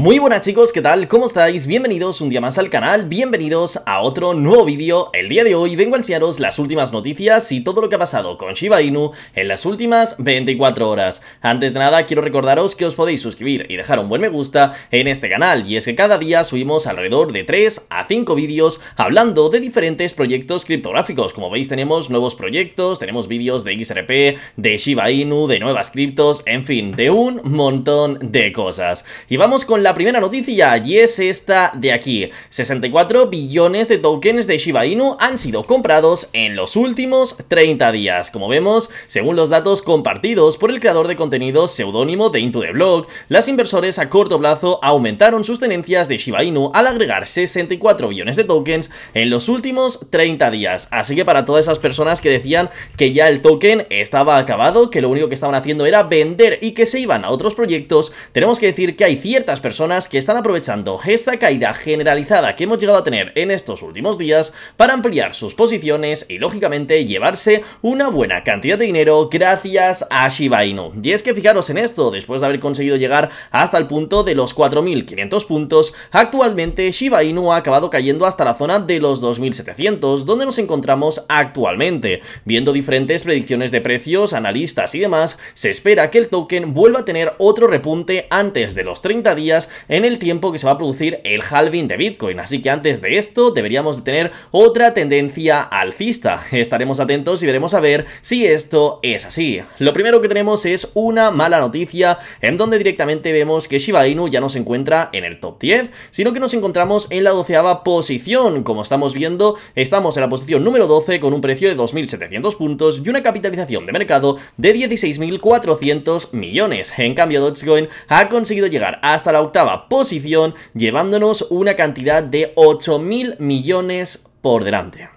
Muy buenas chicos, ¿qué tal? ¿Cómo estáis? Bienvenidos un día más al canal, bienvenidos a otro nuevo vídeo. El día de hoy vengo a enseñaros las últimas noticias y todo lo que ha pasado con Shiba Inu en las últimas 24 horas. Antes de nada, quiero recordaros que os podéis suscribir y dejar un buen me gusta en este canal, y es que cada día subimos alrededor de 3 a 5 vídeos hablando de diferentes proyectos criptográficos. Como veis tenemos nuevos proyectos, tenemos vídeos de XRP, de Shiba Inu, de nuevas criptos, en fin, de un montón de cosas. Y vamos con la la primera noticia y es esta de aquí. 64 billones de tokens de Shiba Inu han sido comprados en los últimos 30 días. Como vemos, según los datos compartidos por el creador de contenido seudónimo de Into the Blog, las inversores a corto plazo aumentaron sus tenencias de Shiba Inu al agregar 64 billones de tokens en los últimos 30 días. Así que para todas esas personas que decían que ya el token estaba acabado, que lo único que estaban haciendo era vender y que se iban a otros proyectos, tenemos que decir que hay ciertas personas que están aprovechando esta caída generalizada que hemos llegado a tener en estos últimos días para ampliar sus posiciones y lógicamente llevarse una buena cantidad de dinero gracias a Shiba Inu. Y es que fijaros en esto, después de haber conseguido llegar hasta el punto de los 4.500 puntos, actualmente Shiba Inu ha acabado cayendo hasta la zona de los 2.700 donde nos encontramos actualmente. Viendo diferentes predicciones de precios, analistas y demás, se espera que el token vuelva a tener otro repunte antes de los 30 días en el tiempo que se va a producir el halving de Bitcoin. Así que antes de esto deberíamos tener otra tendencia alcista. Estaremos atentos y veremos a ver si esto es así. Lo primero que tenemos es una mala noticia en donde directamente vemos que Shiba Inu ya no se encuentra en el top 10, sino que nos encontramos en la doceava posición. Como estamos viendo, estamos en la posición número 12 con un precio de 2.700 puntos y una capitalización de mercado de 16.400 millones. En cambio, Dogecoin ha conseguido llegar hasta la octava posición, llevándonos una cantidad de 8.000 millones por delante.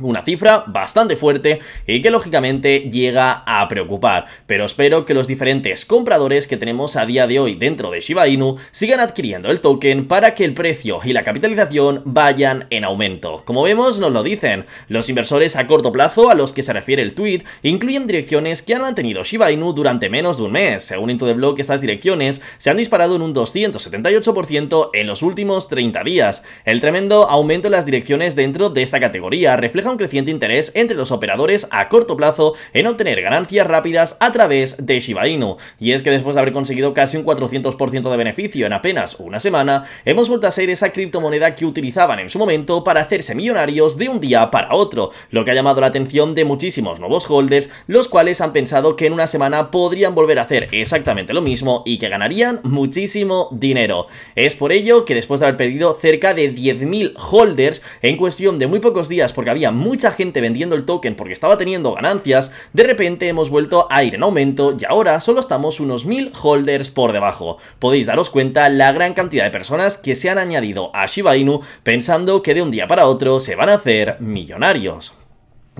Una cifra bastante fuerte y que lógicamente llega a preocupar, pero espero que los diferentes compradores que tenemos a día de hoy dentro de Shiba Inu sigan adquiriendo el token para que el precio y la capitalización vayan en aumento. Como vemos nos lo dicen, los inversores a corto plazo a los que se refiere el tweet incluyen direcciones que han mantenido Shiba Inu durante menos de un mes. Según Block estas direcciones se han disparado en un 278% en los últimos 30 días. El tremendo aumento en las direcciones dentro de esta categoría refleja un creciente interés entre los operadores a corto plazo en obtener ganancias rápidas a través de Shiba Inu. Y es que después de haber conseguido casi un 400% de beneficio en apenas una semana, hemos vuelto a ser esa criptomoneda que utilizaban en su momento para hacerse millonarios de un día para otro, lo que ha llamado la atención de muchísimos nuevos holders, los cuales han pensado que en una semana podrían volver a hacer exactamente lo mismo y que ganarían muchísimo dinero. Es por ello que después de haber perdido cerca de 10.000 holders en cuestión de muy pocos días porque había mucha gente vendiendo el token porque estaba teniendo ganancias, de repente hemos vuelto a ir en aumento y ahora solo estamos unos 1000 holders por debajo. Podéis daros cuenta la gran cantidad de personas que se han añadido a Shiba Inu pensando que de un día para otro se van a hacer millonarios.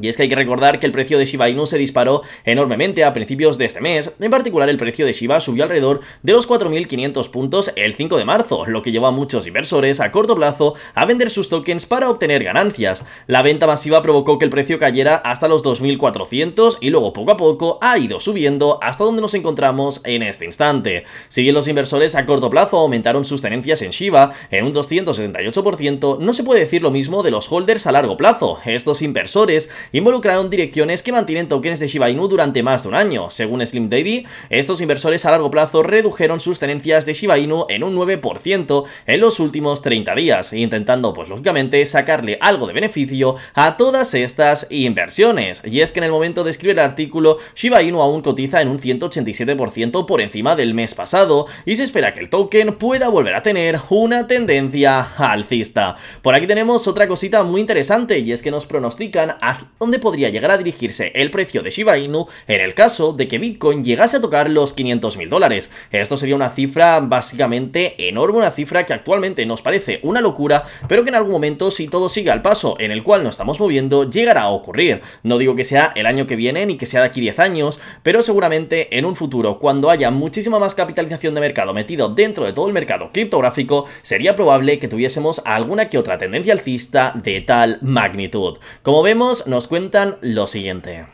Y es que hay que recordar que el precio de Shiba Inu se disparó enormemente a principios de este mes. En particular, el precio de Shiba subió alrededor de los 4.500 puntos el 5 de marzo, lo que llevó a muchos inversores a corto plazo a vender sus tokens para obtener ganancias. La venta masiva provocó que el precio cayera hasta los 2.400 y luego poco a poco ha ido subiendo hasta donde nos encontramos en este instante. Si bien los inversores a corto plazo aumentaron sus tenencias en Shiba en un 278%, no se puede decir lo mismo de los holders a largo plazo. Estos inversores involucraron direcciones que mantienen tokens de Shiba Inu durante más de un año. Según Slim Daddy, estos inversores a largo plazo redujeron sus tenencias de Shiba Inu en un 9% en los últimos 30 días, intentando, pues lógicamente, sacarle algo de beneficio a todas estas inversiones. Y es que en el momento de escribir el artículo, Shiba Inu aún cotiza en un 187% por encima del mes pasado y se espera que el token pueda volver a tener una tendencia alcista. Por aquí tenemos otra cosita muy interesante y es que nos pronostican ¿Dónde podría llegar a dirigirse el precio de Shiba Inu en el caso de que Bitcoin llegase a tocar los 500.000 dólares. Esto sería una cifra básicamente enorme, una cifra que actualmente nos parece una locura, pero que en algún momento, si todo sigue al paso en el cual nos estamos moviendo, llegará a ocurrir. No digo que sea el año que viene ni que sea de aquí 10 años, pero seguramente en un futuro, cuando haya muchísima más capitalización de mercado metido dentro de todo el mercado criptográfico, sería probable que tuviésemos alguna que otra tendencia alcista de tal magnitud. Como vemos, nos cuentan lo siguiente.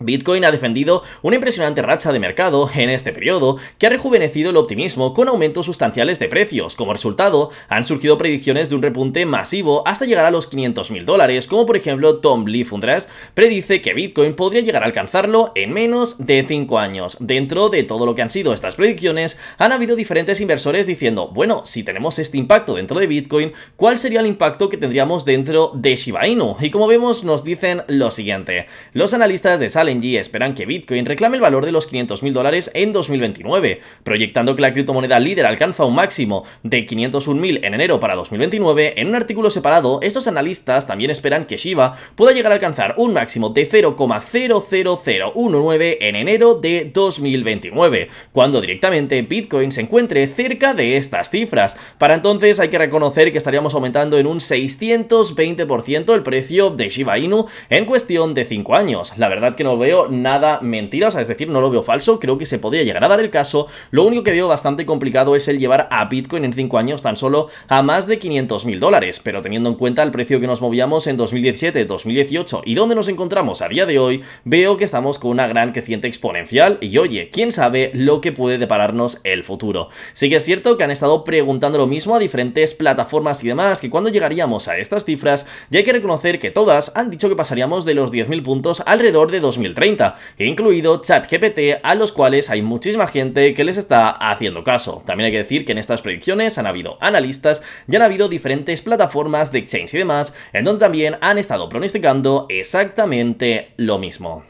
Bitcoin ha defendido una impresionante racha de mercado en este periodo que ha rejuvenecido el optimismo con aumentos sustanciales de precios. Como resultado, han surgido predicciones de un repunte masivo hasta llegar a los 500.000 dólares, como por ejemplo Tom Lee Fundras predice que Bitcoin podría llegar a alcanzarlo en menos de 5 años. Dentro de todo lo que han sido estas predicciones, han habido diferentes inversores diciendo, bueno, si tenemos este impacto dentro de Bitcoin, ¿cuál sería el impacto que tendríamos dentro de Shiba Inu? Y como vemos, nos dicen lo siguiente. Los analistas de Sal y esperan que Bitcoin reclame el valor de los 500.000 dólares en 2029, proyectando que la criptomoneda líder alcanza un máximo de 501.000 en enero para 2029. En un artículo separado, estos analistas también esperan que Shiba pueda llegar a alcanzar un máximo de 0,00019 en enero de 2029, cuando directamente Bitcoin se encuentre cerca de estas cifras. Para entonces hay que reconocer que estaríamos aumentando en un 620% el precio de Shiba Inu en cuestión de 5 años. La verdad que no veo nada mentira, o sea, es decir, no lo veo falso, creo que se podría llegar a dar el caso. Lo único que veo bastante complicado es el llevar a Bitcoin en 5 años tan solo a más de 500 mil dólares, pero teniendo en cuenta el precio que nos movíamos en 2017, 2018 y donde nos encontramos a día de hoy, veo que estamos con una gran creciente exponencial y oye, quién sabe lo que puede depararnos el futuro. Sí que es cierto que han estado preguntando lo mismo a diferentes plataformas y demás, que cuando llegaríamos a estas cifras, ya hay que reconocer que todas han dicho que pasaríamos de los mil puntos alrededor de 2000 30, incluido ChatGPT, a los cuales hay muchísima gente que les está haciendo caso. También hay que decir que en estas predicciones han habido analistas y han habido diferentes plataformas de exchange y demás, en donde también han estado pronosticando exactamente lo mismo.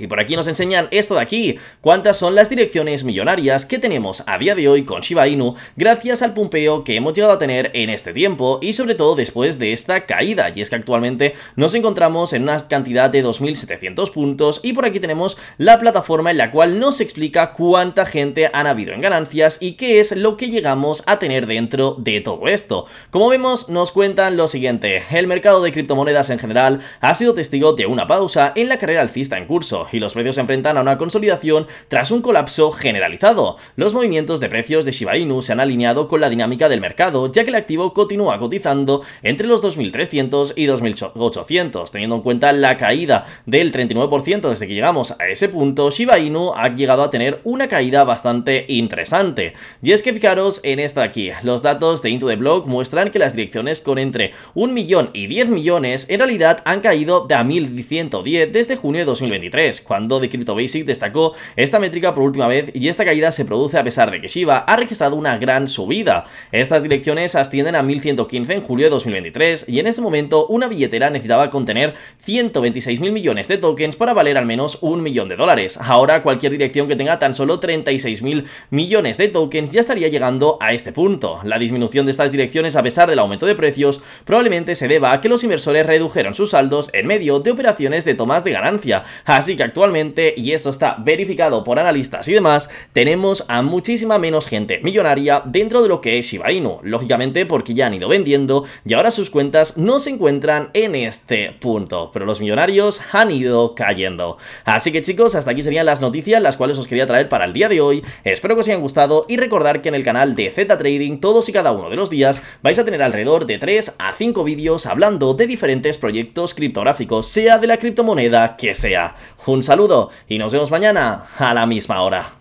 Y por aquí nos enseñan esto de aquí, cuántas son las direcciones millonarias que tenemos a día de hoy con Shiba Inu gracias al pumpeo que hemos llegado a tener en este tiempo y sobre todo después de esta caída. Y es que actualmente nos encontramos en una cantidad de 2.700 puntos y por aquí tenemos la plataforma en la cual nos explica cuánta gente han habido en ganancias y qué es lo que llegamos a tener dentro de todo esto. Como vemos nos cuentan lo siguiente, el mercado de criptomonedas en general ha sido testigo de una pausa en la carrera alcista en curso y los precios se enfrentan a una consolidación tras un colapso generalizado. Los movimientos de precios de Shiba Inu se han alineado con la dinámica del mercado, ya que el activo continúa cotizando entre los 2.300 y 2.800. Teniendo en cuenta la caída del 39% desde que llegamos a ese punto, Shiba Inu ha llegado a tener una caída bastante interesante. Y es que fijaros en esta aquí, los datos de Into the Block muestran que las direcciones con entre 1 millón y 10 millones en realidad han caído de a 1.110 desde junio de 2023, The Crypto Basic destacó esta métrica por última vez y esta caída se produce a pesar de que Shiba ha registrado una gran subida. Estas direcciones ascienden a 1115 en julio de 2023 y en este momento una billetera necesitaba contener 126.000 millones de tokens para valer al menos un millón de dólares. Ahora cualquier dirección que tenga tan solo 36.000 millones de tokens ya estaría llegando a este punto. La disminución de estas direcciones a pesar del aumento de precios probablemente se deba a que los inversores redujeron sus saldos en medio de operaciones de tomas de ganancia, así actualmente, y esto está verificado por analistas y demás, tenemos a muchísima menos gente millonaria dentro de lo que es Shiba Inu, lógicamente porque ya han ido vendiendo y ahora sus cuentas no se encuentran en este punto, pero los millonarios han ido cayendo. Así que chicos, hasta aquí serían las noticias las cuales os quería traer para el día de hoy, espero que os hayan gustado y recordar que en el canal de Z Trading todos y cada uno de los días vais a tener alrededor de 3 a 5 vídeos hablando de diferentes proyectos criptográficos, sea de la criptomoneda que sea. Un saludo y nos vemos mañana a la misma hora.